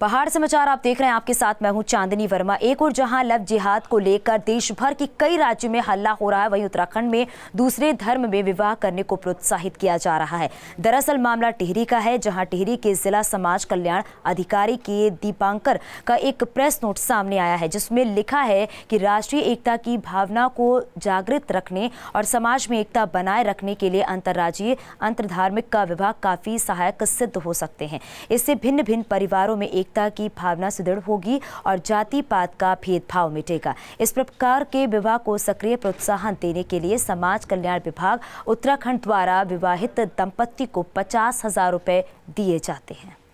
पहाड़ समाचार आप देख रहे हैं आपके साथ मैं हूं चांदनी वर्मा एक और जहां लव जिहाद को लेकर देश भर के कई राज्यों में हल्ला हो रहा है वहीं उत्तराखंड में दूसरे धर्म में विवाह करने को प्रोत्साहित किया जा रहा है दरअसल मामला टिहरी का है जहां टिहरी के जिला समाज कल्याण अधिकारी के दीपांकर का एक प्रेस नोट सामने आया है जिसमें लिखा है कि राष्ट्रीय एकता की भावना को जागृत रखने और समाज में एकता बनाए रखने के लिए अंतर्राज्यीय अंतर्धार्मिक का विवाह काफी सहायक सिद्ध हो सकते हैं इससे भिन्न भिन्न परिवारों में एक एकता की भावना सुदृढ़ होगी और जाति पात का भेदभाव मिटेगा इस प्रकार के विवाह को सक्रिय प्रोत्साहन देने के लिए समाज कल्याण विभाग उत्तराखंड द्वारा विवाहित दंपत्ति को पचास हजार रुपये दिए जाते हैं